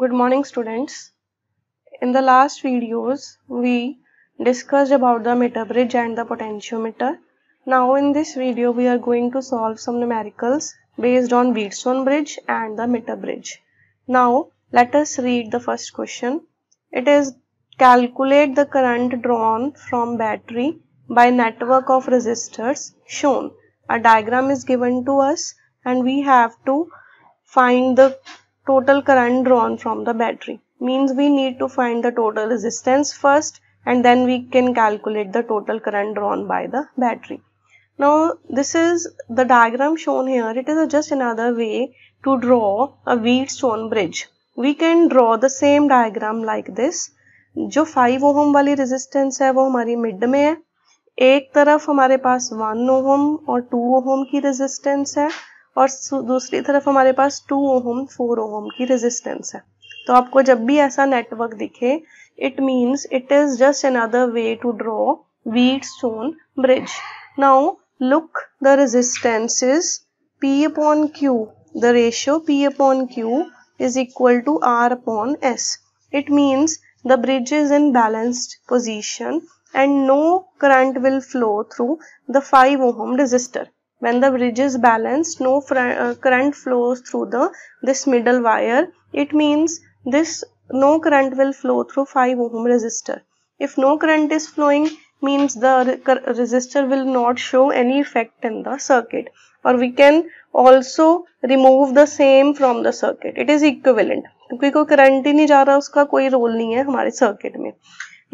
Good morning students. In the last videos, we discussed about the meter bridge and the potentiometer. Now in this video, we are going to solve some numericals based on Wheatstone bridge and the meter bridge. Now let us read the first question. It is calculate the current drawn from battery by network of resistors shown. A diagram is given to us and we have to find the total current drawn from the battery means we need to find the total resistance first and then we can calculate the total current drawn by the battery. Now this is the diagram shown here it is a just another way to draw a Wheatstone bridge. We can draw the same diagram like this. जो 5 ohm वाली resistance है वो हमारी mid में है एक तरफ हमारे पास 1 ओहम और 2 ओहम की रेजिस्टेंस है और दूसरी तरफ हमारे पास टू ओहम फोर ओहम की रेजिस्टेंस है तो आपको जब भी ऐसा नेटवर्क दिखे it means it is just an other way to draw Wheatstone bridge now look the resistance is P upon Q the ratio P upon Q is equal to R upon S it means the bridge is in balanced position and no current will flow through the five ohm resistor when the bridge is balanced no uh, current flows through the this middle wire it means this no current will flow through 5 ohm resistor if no current is flowing means the re resistor will not show any effect in the circuit or we can also remove the same from the circuit it is equivalent क्योंकि कोई current ही नहीं जा रहा उसका कोई role नहीं है हमारे सर्किट में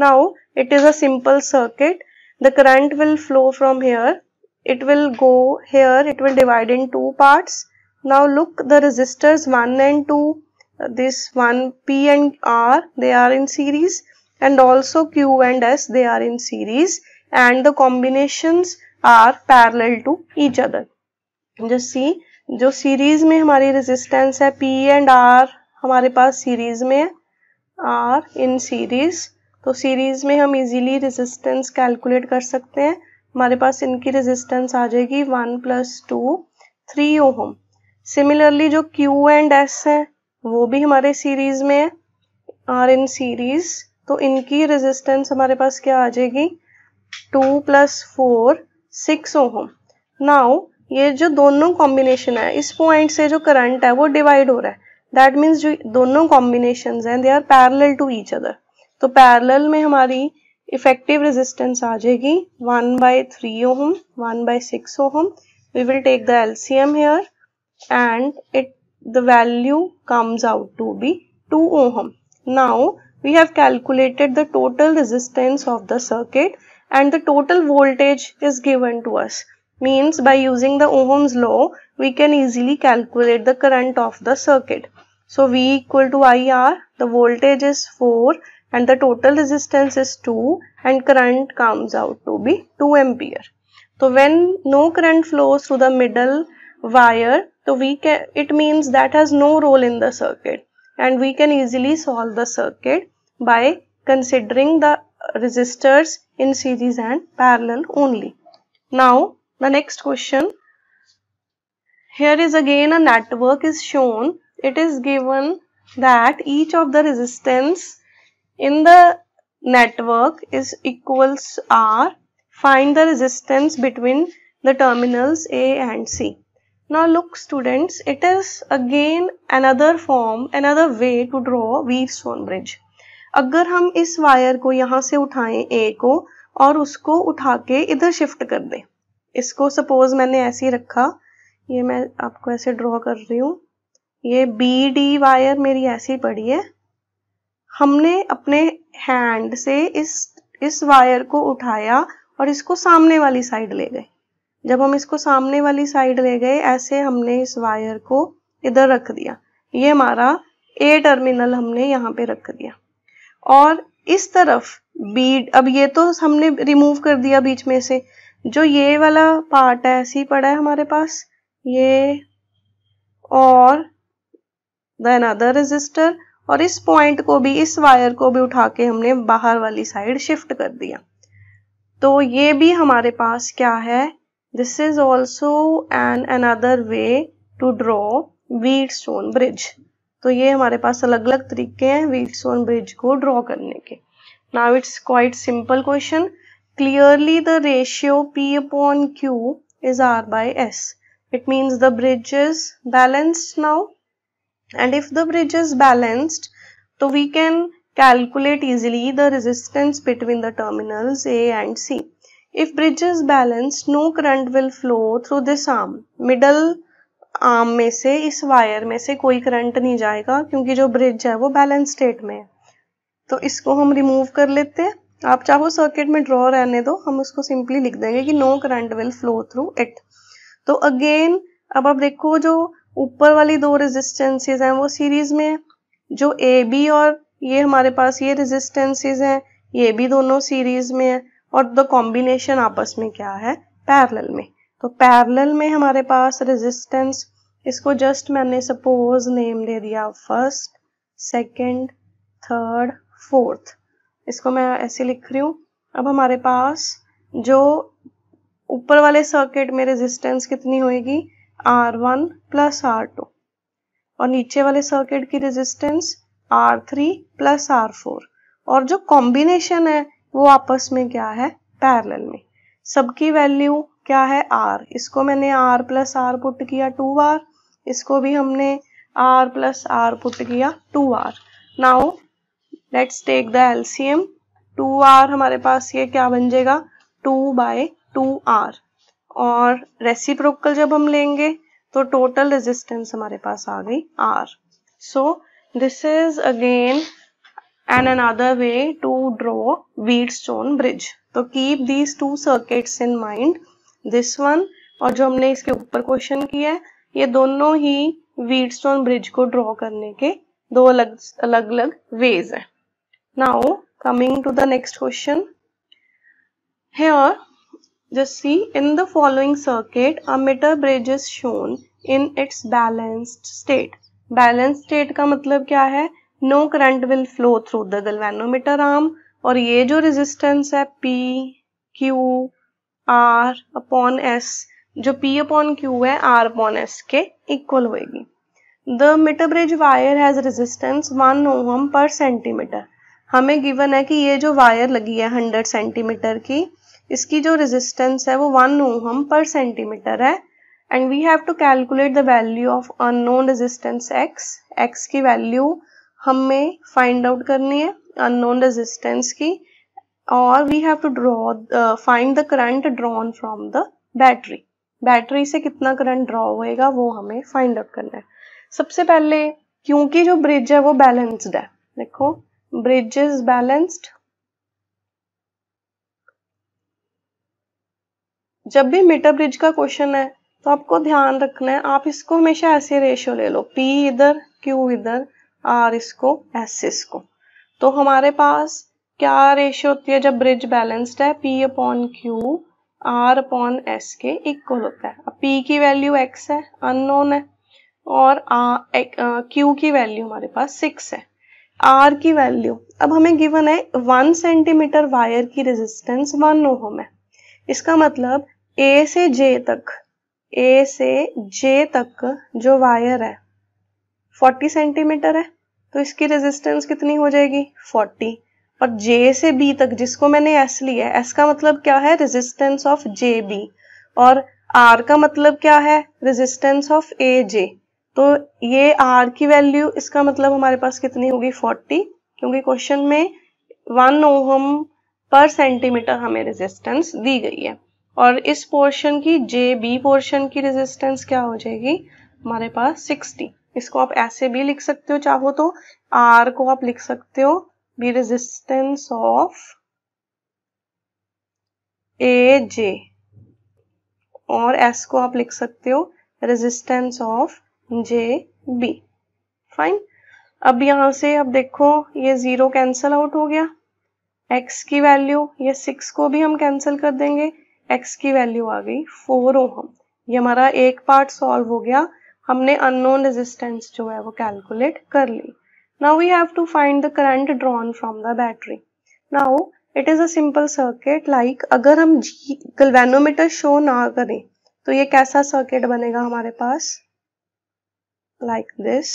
now it is a simple circuit the current will flow from here it will go here it will divide in two parts now look the resistors 1 and 2 this one p and r they are in series and also q and s they are in series and the combinations are parallel to each other just see जो series में हमारी resistance है P and R हमारे पास series में है R in series तो series में हम इजीली रेजिस्टेंस कैलकुलेट कर सकते हैं हमारे पास इनकी रेजिस्टेंस आ जाएगी one plus two three ohm similarly जो क्यू एंड एस है वो भी हमारे सीरीज में है आर इन सीरीज तो इनकी रेजिस्टेंस हमारे पास क्या आ जाएगी two plus four six ohm now ये जो दोनों कॉम्बिनेशन है इस पॉइंट से जो करंट है वो डिवाइड हो रहा है दैट मीन्स जो दोनों कॉम्बिनेशन हैं they are parallel to each other तो पैरल में हमारी effective resistance आ जाएगी 1 by 3 ohm 1 by 6 ohm we will take the LCM here and the value comes out to be 2 ohm now we have calculated the total resistance of the circuit and the total voltage is given to us means by using the Ohm's law we can easily calculate the current of the circuit. So V equal to IR the voltage is 4 and the total resistance is 2 and current comes out to be 2 ampere. So when no current flows through the middle wire, so we can, it means that has no role in the circuit and we can easily solve the circuit by considering the resistors in series and parallel only. Now the next question, here is again a network is shown. It is given that each of the resistance in the network is equals R. Find the resistance between the terminals A and C. Now look students, it is again another form, another way to draw Wheatstone bridge. अगर हम इस wire को यहाँ से उठाएं ए को और उसको उठा के इधर शिफ्ट कर दें इसको सपोज मैंने ऐसे ही रखा ये मैं आपको ऐसे ड्रॉ कर रही हूँ ये बी डी वायर मेरी ऐसी पड़ी है हमने अपने हैंड से इस इस वायर को उठाया और इसको सामने वाली साइड ले गए जब हम इसको सामने वाली साइड ले गए ऐसे हमने इस वायर को इधर रख दिया ये हमारा ए टर्मिनल हमने यहाँ पे रख दिया और इस तरफ बी अब ये तो हमने रिमूव कर दिया बीच में से जो ये वाला पार्ट है ऐसे ही पड़ा है हमारे पास ये और देन अदर और इस पॉइंट को भी इस वायर को भी उठा के हमने बाहर वाली साइड शिफ्ट कर दिया तो ये भी हमारे पास क्या है this is also an another way to draw Wheatstone bridge तो ये हमारे पास अलग अलग तरीके हैं वीट स्टोन ब्रिज को ड्रॉ करने के now it's quite simple question clearly the ratio P upon Q is R by S it means the bridge is balanced now and if the bridge is balanced so we can calculate easily the resistance between the terminals A and C. If bridge is balanced no current will flow through this arm middle arm में से इस wire में से कोई current नहीं जाएगा क्योंकि जो ब्रिज है वो बैलेंस स्टेट में है तो इसको हम रिमूव कर लेते हैं आप चाहो सर्किट में ड्रॉ रहने दो हम उसको सिंपली लिख देंगे कि no current will flow through it तो अगेन अब आप देखो जो ऊपर वाली दो रेजिस्टेंसेज हैं वो सीरीज में जो ए बी और ये हमारे पास ये रेजिस्टेंसेज हैं ये भी दोनों सीरीज में है और द कॉम्बिनेशन आपस में क्या है पैरेलल में तो पैरेलल में हमारे पास रेजिस्टेंस इसको जस्ट मैंने सपोज नेम दे दिया फर्स्ट सेकंड थर्ड फोर्थ इसको मैं ऐसे लिख रही हूँ अब हमारे पास जो ऊपर वाले सर्किट में रेजिस्टेंस कितनी होगी R one plus R two और नीचे वाले सर्किट की resistance R three plus R four और जो कॉम्बिनेशन है वो आपस में क्या है पैरेलल में सबकी वैल्यू क्या है आर इसको मैंने आर प्लस आर पुट किया टू आर इसको भी हमने आर प्लस आर पुट किया two R now let's take the LCM two R हमारे पास ये क्या बन जाएगा टू बाय टू आर और रेसिप्रोकल जब हम लेंगे तो टोटल रेजिस्टेंस हमारे पास आ गई R so this is again an other way to draw Wheatstone bridge तो keep these two circuits in mind this one और जो हमने इसके ऊपर क्वेश्चन किया है ये दोनों ही वीड स्टोन ब्रिज को ड्रॉ करने के दो अलग अलग अलग वेज है now coming to the next question और Just see in the following circuit a meter bridge is shown in its balanced state. Balanced state का मतलब क्या है No current will flow through the galvanometer arm और ये जो resistance है P Q R upon S जो P upon Q है R upon S के equal होएगी the metre bridge wire has resistance one ohm per centimetre हमें given है कि ये जो वायर लगी है 100 सेंटीमीटर की इसकी जो रेजिस्टेंस है वो वन ओहम पर सेंटीमीटर है and we have to calculate the value of unknown resistance x x की वैल्यू हमें फाइंड आउट करनी है अननोन रेजिस्टेंस की और we have to draw find the current drawn from the battery battery से कितना current draw होएगा वो हमें फाइंड आउट करना है सबसे पहले क्योंकि जो ब्रिज है वो बैलेंस्ड है देखो ब्रिज इज बैलेंस्ड जब भी मीटर ब्रिज का क्वेश्चन है तो आपको ध्यान रखना है आप इसको हमेशा ऐसे रेशियो ले लो पी इधर क्यू इधर आर इसको एस इसको तो हमारे पास क्या रेशियो होती है जब ब्रिज बैलेंस्ड है P upon Q R upon S के इक्वल होता है अब पी की वैल्यू एक्स है अननोन है और क्यू की वैल्यू हमारे पास सिक्स है आर की वैल्यू अब हमें गिवन है वन सेंटीमीटर वायर की रेजिस्टेंस वन ओहम है इसका मतलब ए से जे तक ए से जे तक जो वायर है 40 सेंटीमीटर है तो इसकी रेजिस्टेंस कितनी हो जाएगी 40 और जे से बी तक जिसको मैंने एस लिया है एस का मतलब क्या है रेजिस्टेंस ऑफ जे बी और आर का मतलब क्या है रेजिस्टेंस ऑफ ए जे तो ये आर की वैल्यू इसका मतलब हमारे पास कितनी होगी 40 क्योंकि क्वेश्चन में वन ओहम पर सेंटीमीटर हमें रेजिस्टेंस दी गई है और इस पोर्शन की जे बी पोर्शन की रेजिस्टेंस क्या हो जाएगी हमारे पास 60 इसको आप ऐसे भी लिख सकते हो चाहो तो आर को आप लिख सकते हो B resistance of A J और एस को आप लिख सकते हो resistance of J B fine अब यहां से अब देखो ये जीरो कैंसल आउट हो गया x की वैल्यू या सिक्स को भी हम कैंसिल कर देंगे x की वैल्यू आ गई फोर ओहम ये हमारा एक पार्ट सॉल्व हो गया हमने अननोन रेजिस्टेंस जो है वो कैलकुलेट कर ली now we have to find the current drawn from the battery now it is a simple circuit like अगर हम जी गल्वेनोमीटर शो ना करें तो ये कैसा सर्किट बनेगा हमारे पास लाइक like दिस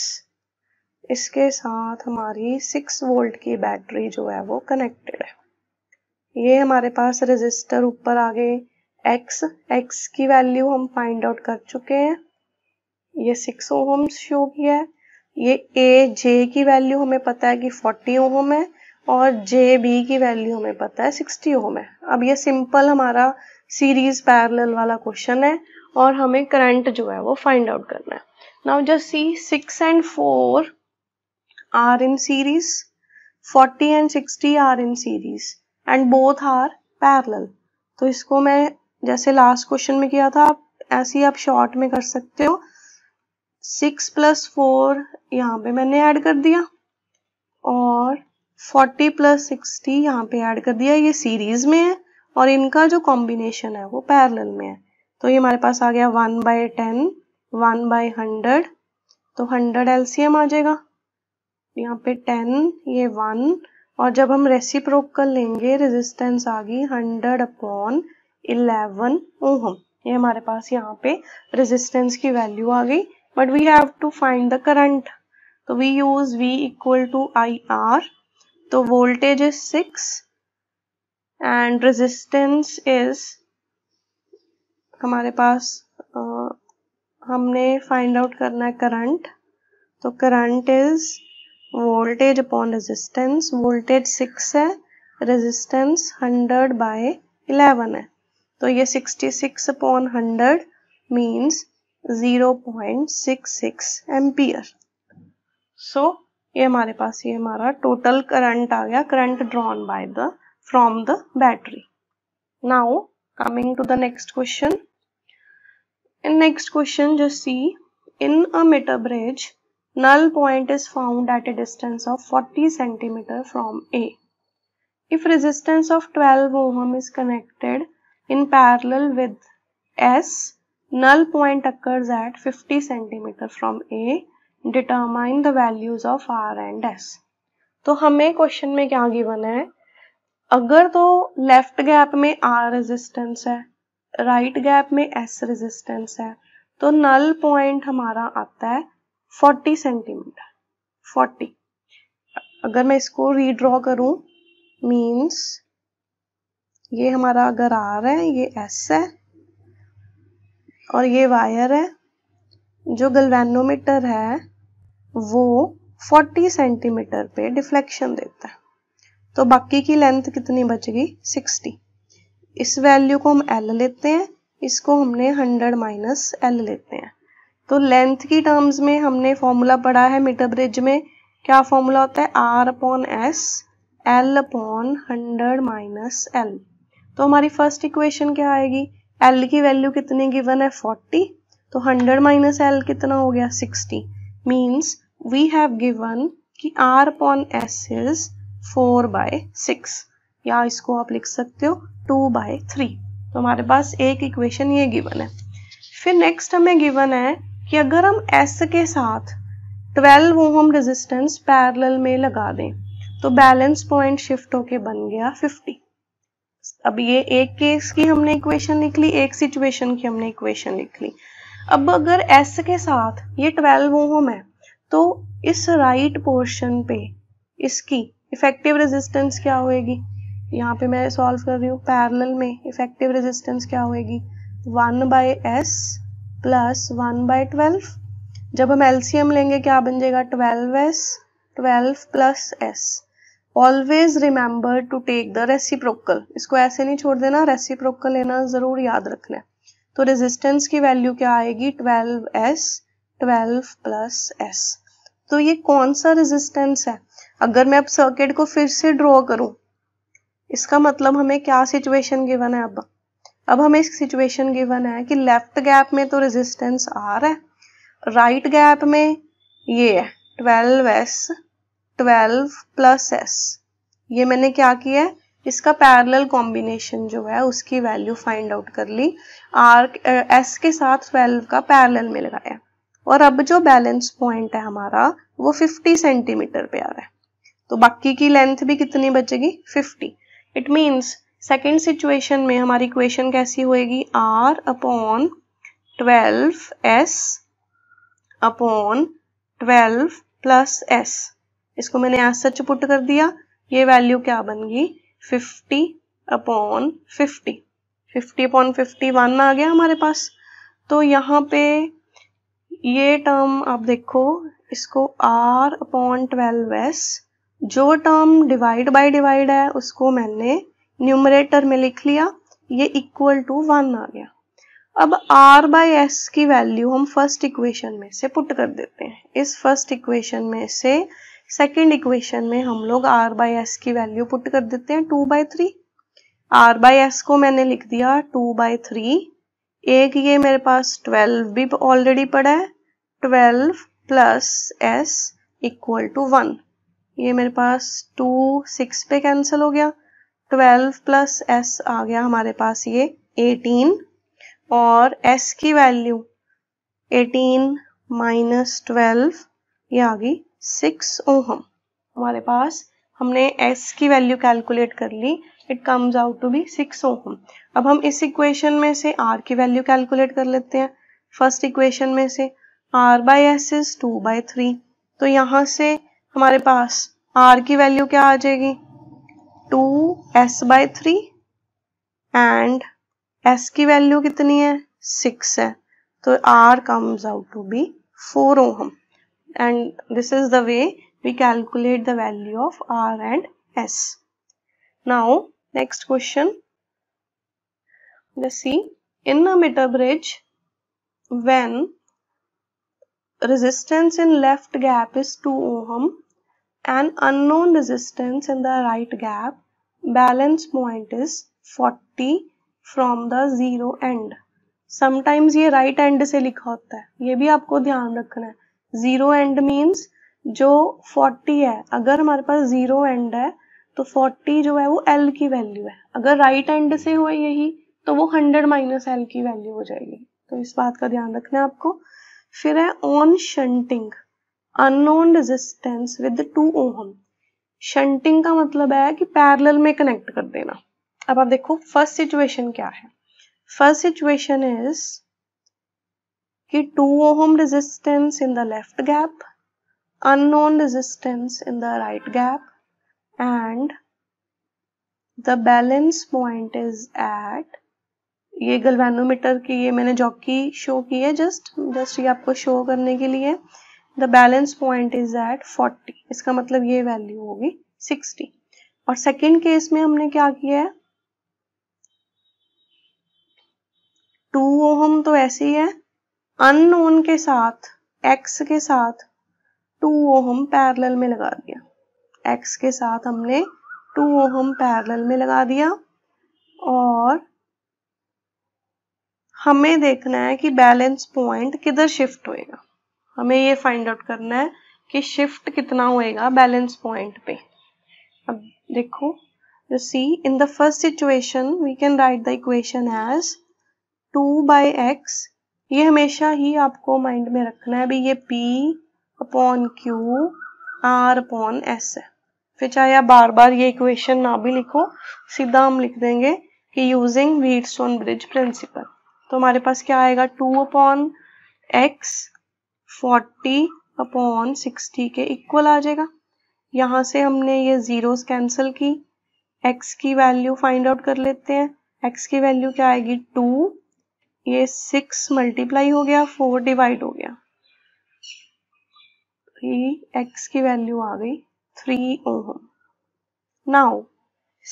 इसके साथ हमारी सिक्स वोल्ट की बैटरी जो है वो कनेक्टेड है ये हमारे पास रजिस्टर ऊपर आ गए एक्स एक्स की वैल्यू हम फाइंड आउट कर चुके हैं ये सिक्स ओहम शो किया है ये ए जे की वैल्यू हमें पता है कि फोर्टी ओहम है और जे बी की वैल्यू हमें पता है सिक्सटी ओहम है अब ये सिंपल हमारा सीरीज पैरेलल वाला क्वेश्चन है और हमें करंट जो है वो फाइंड आउट करना है now just see six and four are in series 40 and 60 are in series and both are parallel तो इसको मैं जैसे लास्ट क्वेश्चन में किया था आप ऐसे ही आप शॉर्ट में कर सकते हो सिक्स प्लस फोर यहाँ पे मैंने ऐड कर दिया और फोर्टी प्लस सिक्सटी यहाँ पे ऐड कर दिया ये सीरीज में है और इनका जो कॉम्बिनेशन है वो पैरेलल में है तो ये हमारे पास आ गया one by ten one by hundred तो हंड्रेड एलसीएम आ जाएगा यहाँ पे टेन ये वन और जब हम रेसिप्रोकल लेंगे रेजिस्टेंस आ गई हंड्रेड अपॉन इलेवन ओहम ये हमारे पास यहाँ पे रेजिस्टेंस की वैल्यू आ गई but we have to find the current तो we use V equal to I R तो voltage is six and resistance is हमारे पास आ, हमने फाइंड आउट करना है करंट तो current is voltage upon resistance voltage six है रेजिस्टेंस हंड्रेड बाय इलेवन है तो ये sixty six upon hundred means zero point six six ampere so ये हमारे पास ये हमारा टोटल करंट आ गया current drawn by the from the battery now coming to the next question in next question just see in a metre bridge null point is found at a distance of 40 centimeter from A. If resistance of 12 ohm is connected in parallel with S, null point occurs at 50 centimeter from A. Determine the values of R and S. तो हमें question में क्या given है अगर तो left gap में R resistance है right right gap में S रेजिस्टेंस है तो नल पॉइंट हमारा आता है फोर्टी सेंटीमीटर फोर्टी अगर मैं इसको रीड्रॉ करूं मीन्स ये हमारा अगर आर है ये एस है और ये वायर है जो गलवेनोमीटर है वो 40 सेंटीमीटर पे डिफ्लेक्शन देता है तो बाकी की लेंथ कितनी बच गई 60 इस वैल्यू को हम एल लेते हैं इसको हमने 100 माइनस एल लेते हैं तो लेंथ की टर्म्स में हमने फॉर्मूला पढ़ा है मीटर ब्रिज में क्या फॉर्मूला होता है R upon S L upon hundred minus L तो हमारी फर्स्ट इक्वेशन क्या आएगी एल की वैल्यू कितनी गिवन है फोर्टी तो हंड्रेड माइनस एल कितना हो गया sixty means we have given कि R upon S is four by six या इसको आप लिख सकते हो टू बाय थ्री तो हमारे पास एक इक्वेशन ये गिवन है फिर नेक्स्ट हमें गिवन है कि अगर हम S के साथ 12 ओम रेजिस्टेंस पैरेलल में लगा दें तो बैलेंस पॉइंट शिफ्ट होके बन गया 50 अब ये एक केस की हमने इक्वेशन लिख ली एक सिचुएशन की हमने इक्वेशन लिख ली अब अगर S के साथ ये 12 ओम है तो इस राइट right पोर्शन पे इसकी इफेक्टिव रेजिस्टेंस क्या होगी यहाँ पे मैं सॉल्व कर रही हूँ पैरल में इफेक्टिव रेजिस्टेंस क्या होगी one by S plus one by twelve जब हम एल्सीयम लेंगे क्या बन जाएगा twelve S twelve plus S always remember to take the reciprocal इसको ऐसे नहीं छोड़ देना रेसिप्रोकल लेना जरूर याद रखना है तो रेजिस्टेंस की वैल्यू क्या आएगी twelve S twelve plus S तो ये कौन सा रेजिस्टेंस है अगर मैं अब सर्किट को फिर से ड्रॉ करूं इसका मतलब हमें क्या सिचुएशन गिवन है अब अब हमें इस सिचुएशन गिवन है कि लेफ्ट गैप में तो रेजिस्टेंस आर है राइट right गैप में ये है twelve S twelve plus S ये मैंने क्या किया है इसका पैरेलल कॉम्बिनेशन जो है उसकी वैल्यू फाइंड आउट कर ली आर एस के साथ ट्वेल्व का पैरेलल में लगाया और अब जो बैलेंस पॉइंट है हमारा वो फिफ्टी सेंटीमीटर पे आ रहा है तो बाकी की लेंथ भी कितनी बचेगी fifty it means second situation में हमारी क्वेश्चन कैसी होएगी R upon twelve S upon twelve plus S इसको मैंने आज सच पुट कर दिया ये वैल्यू क्या बन गई fifty upon fifty fifty upon fifty one आ गया हमारे पास तो यहाँ पे ये टर्म आप देखो इसको आर अपॉन ट्वेल्व एस जो टर्म डिवाइड बाई डिवाइड है उसको मैंने न्यूमरेटर में लिख लिया ये इक्वल टू वन आ गया अब आर बाई एस की वैल्यू हम फर्स्ट इक्वेशन में से पुट कर देते हैं इस फर्स्ट इक्वेशन में से सेकेंड इक्वेशन में हम लोग आर बाय एस की वैल्यू पुट कर देते हैं two by three R by S को मैंने लिख दिया टू बाय थ्री एक ये मेरे पास ट्वेल्व भी ऑलरेडी पड़ा है twelve plus S equal to one ये मेरे पास टू सिक्स पे कैंसिल हो गया ट्वेल्व प्लस एस आ गया हमारे पास ये एटीन और एस की वैल्यू एटीन माइनस ट्वेल्व ये आ गई सिक्स ओहम हमारे पास हमने एस की वैल्यू कैलकुलेट कर ली it comes out to be six ohm अब हम इस इक्वेशन में से आर की वैल्यू कैलकुलेट कर लेते हैं फर्स्ट इक्वेशन में से R by S is two by three तो यहाँ से हमारे पास आर की वैल्यू क्या आ जाएगी two S by three and S की वैल्यू कितनी है सिक्स है तो R comes out to be four ohm and this is the way we calculate the value of R and S now next question see in a metre bridge when resistance in left gap is two ohm an unknown resistance in the right gap balance point is 40 from the zero end sometimes ये right right end से लिखा होता है ये भी आपको ध्यान रखना है जीरो एंड मीन्स जो 40 है अगर हमारे पास जीरो एंड है तो 40 जो है वो एल की वैल्यू है अगर राइट right एंड से हुआ यही तो वो 100 माइनस एल की वैल्यू हो जाएगी तो इस बात का ध्यान रखना है आपको फिर है on shunting unknown resistance with two ohm shunting का मतलब है कि पैरेलल में कनेक्ट कर देना अब आप देखो फर्स्ट सिचुएशन क्या है फर्स्ट सिचुएशन इज कि two ohm resistance in the left gap unknown resistance in the right gap and the balance point is at ये गलवेनोमीटर की ये मैंने जॉकी शो की है जस्ट जस्ट ये आपको शो करने के लिए the balance point is at 40 इसका मतलब ये वैल्यू होगी 60 और सेकेंड केस में हमने क्या किया है टू ओहम तो ऐसे ही है अनोन के साथ एक्स के साथ टू ओहम पैरेलल में लगा दिया एक्स के साथ हमने टू ओहम पैरेलल में लगा दिया और हमें देखना है कि बैलेंस पॉइंट किधर शिफ्ट होएगा हमें ये फाइंड आउट करना है कि शिफ्ट कितना होएगा बैलेंस पॉइंट पे अब देखो you see in the first situation we can write the equation as two by x ये हमेशा ही आपको माइंड में रखना है भी ये p upon Q R upon S है फिर चाहे आप बार बार ये इक्वेशन ना भी लिखो सीधा हम लिख देंगे कि यूजिंग व्हीट ब्रिज प्रिंसिपल तो हमारे पास क्या आएगा two upon x forty upon sixty के इक्वल आ जाएगा यहाँ से हमने ये ज़ीरोस कैंसिल की x की वैल्यू फाइंड आउट कर लेते हैं x की वैल्यू क्या आएगी टू ये सिक्स मल्टीप्लाई हो गया फोर डिवाइड हो गया एक्स की वैल्यू आ गई three ohm now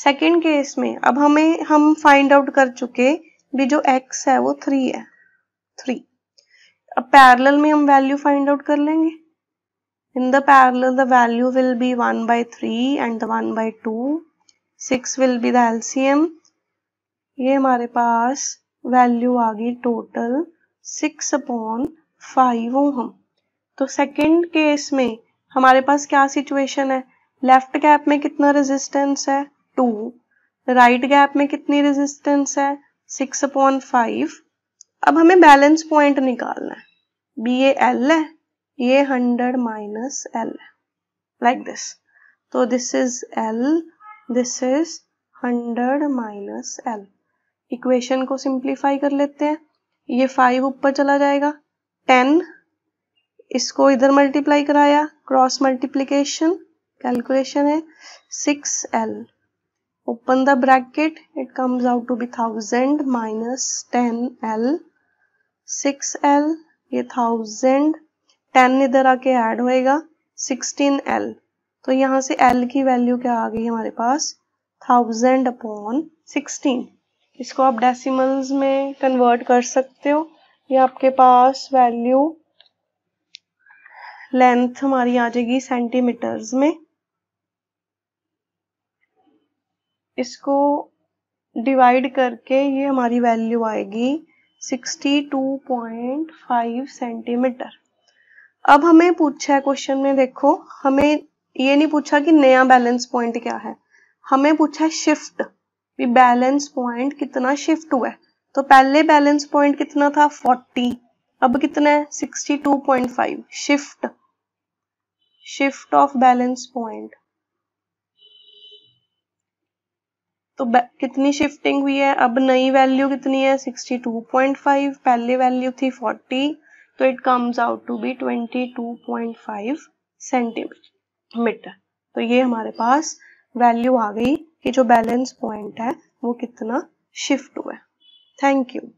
second case में अब हमें हम फाइंड आउट कर चुके भी जो एक्स है वो थ्री है थ्री अब पैरेलल में हम वैल्यू फाइंड आउट कर लेंगे in the parallel value will be one 1 three and and by two six will be will be the ये हमारे पास वैल्यू आ गई total six upon five ohm तो सेकंड केस में हमारे पास क्या सिचुएशन है लेफ्ट गैप में कितना रेजिस्टेंस है टू राइट गैप में कितनी रेजिस्टेंस है सिक्स अपॉन फाइव अब हमें बैलेंस पॉइंट निकालना है बी ए एल है ये हंड्रेड माइनस एल है लाइक दिस तो this is L this is hundred minus L equation को सिंप्लीफाई कर लेते हैं ये फाइव ऊपर चला जाएगा टेन इसको इधर मल्टीप्लाई कराया क्रॉस मल्टीप्लीकेशन कैलकुलेशन है six L open the bracket it comes out to be thousand minus ten L six L ये थाउजेंड टेन इधर आके ऐड होएगा सिक्सटीन एल तो यहाँ से एल की वैल्यू क्या आ गई हमारे पास थाउजेंड अपॉन सिक्सटीन इसको आप डेसिमल्स में कन्वर्ट कर सकते हो ये आपके पास वैल्यू लेंथ हमारी आ जाएगी सेंटीमीटर्स में इसको डिवाइड करके ये हमारी वैल्यू आएगी 62.5 सेंटीमीटर अब हमें पूछा है क्वेश्चन में देखो हमें ये नहीं पूछा कि नया बैलेंस पॉइंट क्या है हमें पूछा है शिफ्ट भी बैलेंस पॉइंट कितना शिफ्ट हुआ है तो पहले बैलेंस पॉइंट कितना था 40 अब कितना है 62.5 shift shift of balance point तो कितनी शिफ्टिंग हुई है अब नई वैल्यू कितनी है 62.5 पहले वैल्यू थी 40 तो it comes out to be 22.5 centimetre तो ये हमारे पास वैल्यू आ गई कि जो बैलेंस पॉइंट है वो कितना शिफ्ट हुआ है थैंक यू